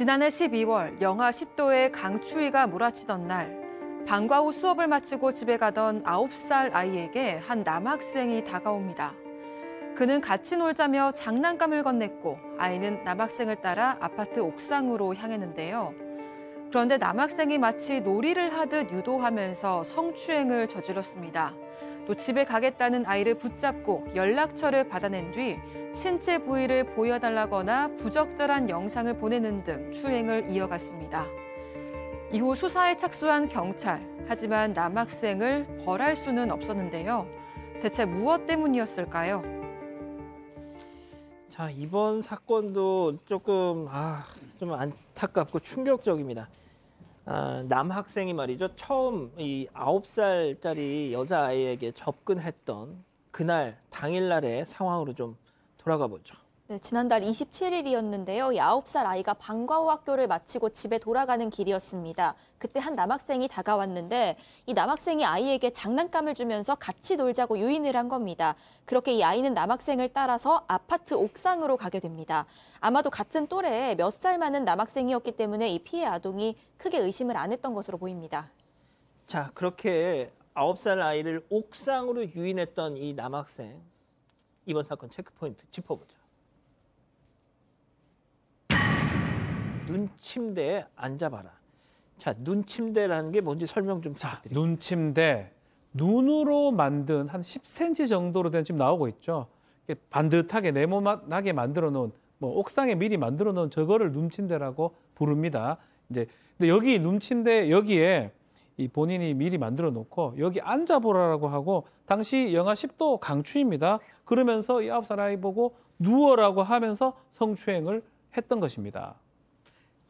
지난해 12월 영하 10도의 강추위가 몰아치던 날, 방과 후 수업을 마치고 집에 가던 9살 아이에게 한 남학생이 다가옵니다. 그는 같이 놀자며 장난감을 건넸고 아이는 남학생을 따라 아파트 옥상으로 향했는데요. 그런데 남학생이 마치 놀이를 하듯 유도하면서 성추행을 저질렀습니다. 또 집에 가겠다는 아이를 붙잡고 연락처를 받아낸 뒤 신체 부위를 보여달라거나 부적절한 영상을 보내는 등 추행을 이어갔습니다. 이후 수사에 착수한 경찰, 하지만 남학생을 벌할 수는 없었는데요. 대체 무엇 때문이었을까요? 자, 이번 사건도 조금, 아, 좀 안타깝고 충격적입니다. 아, 남학생이 말이죠. 처음 이아 살짜리 여자아이에게 접근했던 그날 당일날의 상황으로 좀 돌아가 보죠. 네, 지난달 27일이었는데요. 9살 아이가 방과 후 학교를 마치고 집에 돌아가는 길이었습니다. 그때 한 남학생이 다가왔는데 이 남학생이 아이에게 장난감을 주면서 같이 놀자고 유인을 한 겁니다. 그렇게 이 아이는 남학생을 따라서 아파트 옥상으로 가게 됩니다. 아마도 같은 또래의몇살 많은 남학생이었기 때문에 이 피해 아동이 크게 의심을 안 했던 것으로 보입니다. 자, 그렇게 9살 아이를 옥상으로 유인했던 이 남학생 이번 사건 체크포인트 짚어보죠. 눈침대에 앉아봐라. 자, 눈침대라는 게 뭔지 설명 좀 부탁드립니다. 눈침대. 눈으로 만든 한 10cm 정도로 된 지금 나오고 있죠. 반듯하게 네모나게 만들어 놓은 뭐 옥상에 미리 만들어 놓은 저거를 눈침대라고 부릅니다. 이제 근데 여기 눈침대 여기에 이 본인이 미리 만들어 놓고 여기 앉아 보라라고 하고 당시 영하 10도 강추입니다. 그러면서 이 아홉 살 아이 보고 누워라고 하면서 성추행을 했던 것입니다.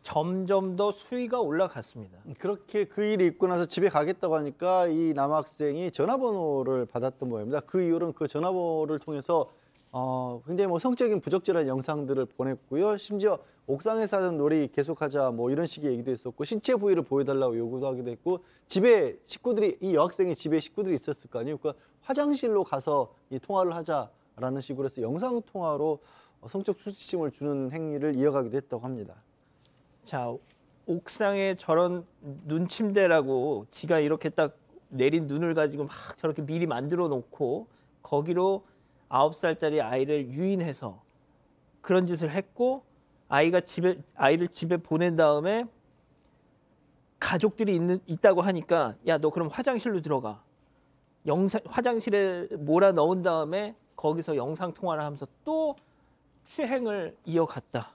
점점 더 수위가 올라갔습니다. 음, 그렇게 그 일이 있고 나서 집에 가겠다고 하니까 이 남학생이 전화번호를 받았던 모양입니다. 그 이후로는 그 전화번호를 통해서 어, 굉장히 뭐 성적인 부적절한 영상들을 보냈고요. 심지어 옥상에 사는 놀이 계속하자 뭐 이런 식의 얘기도 했었고 신체 부위를 보여달라고 요구도 하기도 했고 집에 식구들이 이 여학생이 집에 식구들이 있었을 거 아니에요. 그러니까 화장실로 가서 이 통화를 하자라는 식으로 해서 영상 통화로 성적 수치심을 주는 행위를 이어가기도 했다고 합니다. 자 옥상에 저런 눈침대라고 지가 이렇게 딱 내린 눈을 가지고 막 저렇게 미리 만들어 놓고 거기로 아홉 살짜리 아이를 유인해서 그런 짓을 했고 아이가 집에 아이를 집에 보낸 다음에 가족들이 있는 있다고 하니까 야 너 그럼 화장실로 들어가 영상 화장실에 몰아 넣은 다음에 거기서 영상 통화를 하면서 또 추행을 이어갔다.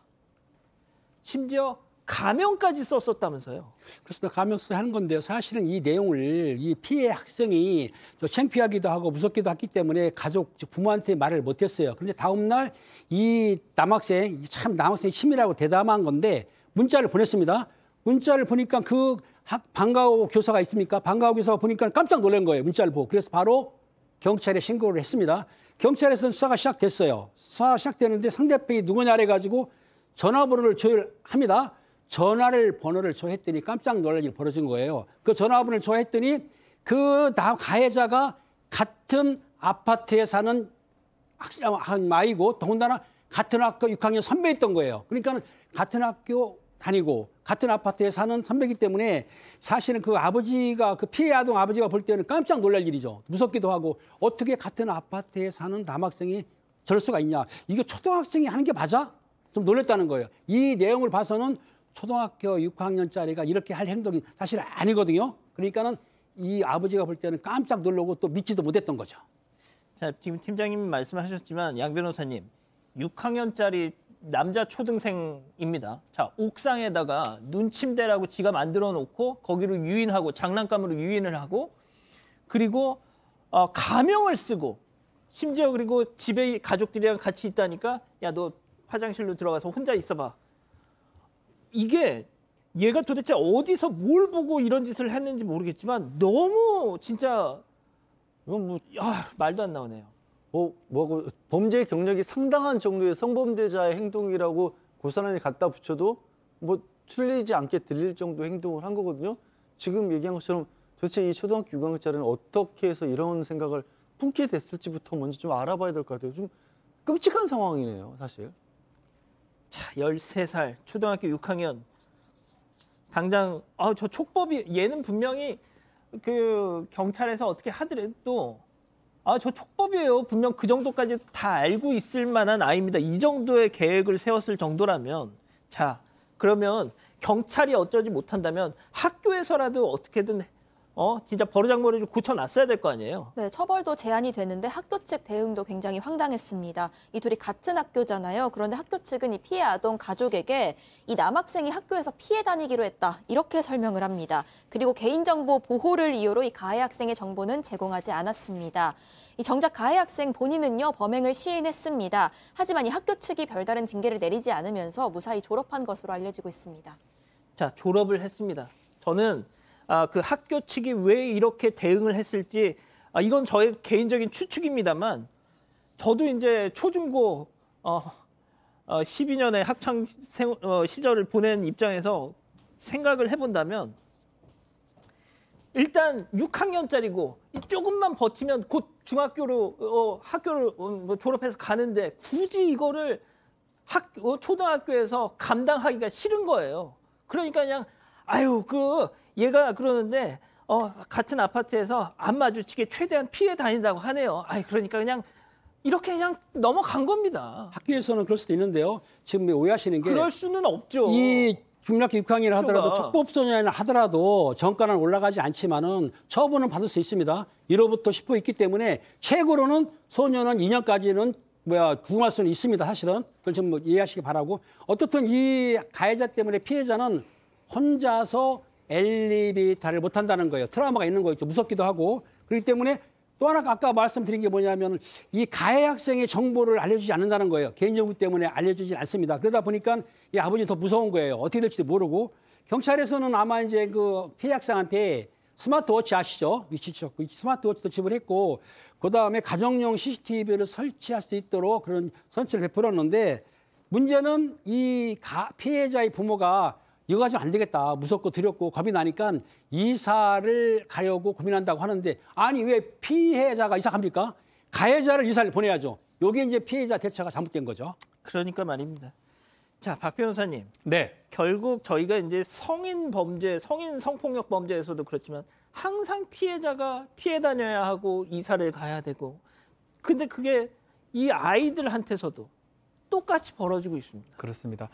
심지어 가명까지 썼었다면서요. 그렇습니다. 가명 써서 하는 건데요. 사실은 이 내용을 이 피해 학생이 저 창피하기도 하고 무섭기도 했기 때문에 가족, 부모한테 말을 못했어요. 그런데 다음날 이 남학생, 참 남학생이 치밀하고 대담한 건데 문자를 보냈습니다. 문자를 보니까 그 학, 방과후 교사가 있습니까? 방과후 교사가 보니까 깜짝 놀란 거예요. 문자를 보고. 그래서 바로 경찰에 신고를 했습니다. 경찰에서는 수사가 시작됐어요. 수사가 시작되는데 상대편이 누구냐 해가지고 전화번호를 조율합니다. 전화를 번호를 조했더니 깜짝 놀랄 일이 벌어진 거예요. 그 전화번호를 조했더니 그 다음 가해자가 같은 아파트에 사는 학한마이고 더군다나 같은 학교 6학년 선배였던 거예요. 그러니까 같은 학교 다니고 같은 아파트에 사는 선배이기 때문에 사실은 그 아버지가 그 피해 아동 아버지가 볼 때는 깜짝 놀랄 일이죠. 무섭기도 하고 어떻게 같은 아파트에 사는 남학생이 저럴 수가 있냐. 이거 초등학생이 하는 게 맞아? 좀 놀랬다는 거예요. 이 내용을 봐서는 초등학교 6학년짜리가 이렇게 할 행동이 사실 아니거든요. 그러니까는 이 아버지가 볼 때는 깜짝 놀라고 또 믿지도 못했던 거죠. 자, 지금 팀장님 말씀하셨지만 양 변호사님 6학년짜리 남자 초등생입니다. 자, 옥상에다가 눈침대라고 지가 만들어 놓고 거기로 유인하고 장난감으로 유인을 하고 그리고 어, 가명을 쓰고 심지어 그리고 집에 가족들이랑 같이 있다니까 야 너 화장실로 들어가서 혼자 있어봐 이게 얘가 도대체 어디서 뭘 보고 이런 짓을 했는지 모르겠지만 너무 진짜 이건 뭐 야, 아, 말도 안 나오네요. 뭐 뭐고 그 범죄 경력이 상당한 정도의 성범죄자의 행동이라고 고스란히 갖다 붙여도 뭐 틀리지 않게 들릴 정도 행동을 한 거거든요. 지금 얘기한 것처럼 도대체 이 초등학교 6학년짜리는 어떻게 해서 이런 생각을 품게 됐을지부터 먼저 좀 알아봐야 될 것 같아요. 좀 끔찍한 상황이네요, 사실. 자, 13살 초등학교 6학년 당장 아저 촉법이 얘는 분명히 그 경찰에서 어떻게 하더라도 아저 촉법이에요 분명 그 정도까지 다 알고 있을 만한 아이입니다 이 정도의 계획을 세웠을 정도라면 자 그러면 경찰이 어쩌지 못한다면 학교에서라도 어떻게든 어 진짜 버르장머리 좀 고쳐놨어야 될 거 아니에요. 네, 처벌도 제한이 되는데 학교 측 대응도 굉장히 황당했습니다. 이 둘이 같은 학교잖아요. 그런데 학교 측은 이 피해 아동 가족에게 이 남학생이 학교에서 피해 다니기로 했다 이렇게 설명을 합니다. 그리고 개인정보 보호를 이유로 이 가해 학생의 정보는 제공하지 않았습니다. 이 정작 가해 학생 본인은요 범행을 시인했습니다. 하지만 이 학교 측이 별다른 징계를 내리지 않으면서 무사히 졸업한 것으로 알려지고 있습니다. 자 졸업을 했습니다. 저는 아, 그 학교 측이 왜 이렇게 대응을 했을지 아, 이건 저의 개인적인 추측입니다만 저도 이제 초중고 어, 어 12년의 학창 생, 어, 시절을 보낸 입장에서 생각을 해본다면 일단 6학년짜리고 조금만 버티면 곧 중학교로 어, 학교를 어, 음, 뭐 졸업해서 가는데 굳이 이거를 학, 어, 초등학교에서 감당하기가 싫은 거예요. 그러니까 그냥 아유 그 얘가 그러는데 어 같은 아파트에서 안 마주치게 최대한 피해 다닌다고 하네요. 아이 그러니까 그냥 이렇게 그냥 넘어간 겁니다. 학교에서는 그럴 수도 있는데요. 지금 뭐 오해하시는 게 그럴 수는 없죠. 이 중학교 6학년을 그러니까. 하더라도 첩보소년을 하더라도 정가는 올라가지 않지만은 처분은 받을 수 있습니다. 1호부터 10호 있기 때문에 최고로는 소년은 2년까지는 뭐야 구할 수는 있습니다. 사실은 그걸 좀뭐 이해하시기 바라고 어떻든 이 가해자 때문에 피해자는 혼자서 엘리베이터를 못 한다는 거예요. 트라우마가 있는 거있죠 무섭기도 하고. 그렇기 때문에 또 하나 아까 말씀드린 게 뭐냐면 이 가해 학생의 정보를 알려주지 않는다는 거예요. 개인정보 때문에 알려주지 않습니다. 그러다 보니까 이 아버지 더 무서운 거예요. 어떻게 될지도 모르고 경찰에서는 아마 이제 그 피해 학생한테 스마트워치 아시죠? 위치적 그 스마트워치도 지불했고 그 다음에 가정용 CCTV를 설치할 수 있도록 그런 선치를 베풀었는데 문제는 이 가, 피해자의 부모가 이거 가지고 안 되겠다. 무섭고 두렵고 겁이 나니까 이사를 가려고 고민한다고 하는데 아니 왜 피해자가 이사 갑니까? 가해자를 이사를 보내야죠. 요게 이제 피해자 대처가 잘못된 거죠. 그러니까 말입니다. 자, 박 변호사님. 네. 결국 저희가 이제 성인 범죄, 성인 성폭력 범죄에서도 그렇지만 항상 피해자가 피해 다녀야 하고 이사를 가야 되고 근데 그게 이 아이들한테서도 똑같이 벌어지고 있습니다. 그렇습니다.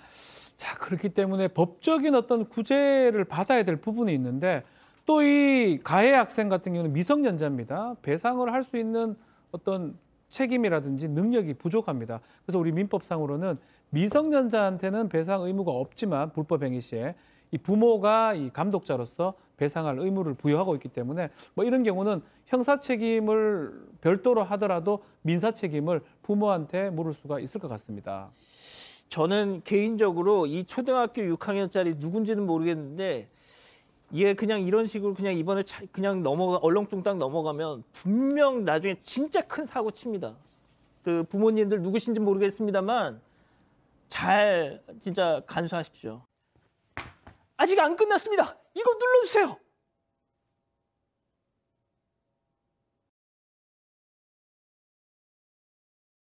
자, 그렇기 때문에 법적인 어떤 구제를 받아야 될 부분이 있는데 또 이 가해 학생 같은 경우는 미성년자입니다. 배상을 할 수 있는 어떤 책임이라든지 능력이 부족합니다. 그래서 우리 민법상으로는 미성년자한테는 배상 의무가 없지만 불법 행위 시에 이 부모가 이 감독자로서 배상할 의무를 부여하고 있기 때문에 뭐 이런 경우는 형사 책임을 별도로 하더라도 민사 책임을 부모한테 물을 수가 있을 것 같습니다. 저는 개인적으로 이 초등학교 6학년짜리 누군지는 모르겠는데 이게 그냥 이런 식으로 그냥 이번에 차, 그냥 넘어가 얼렁뚱땅 넘어가면 분명 나중에 진짜 큰 사고 칩니다. 그 부모님들 누구신지 모르겠습니다만 잘 진짜 간수하십시오. 아직 안 끝났습니다. 이거 눌러주세요.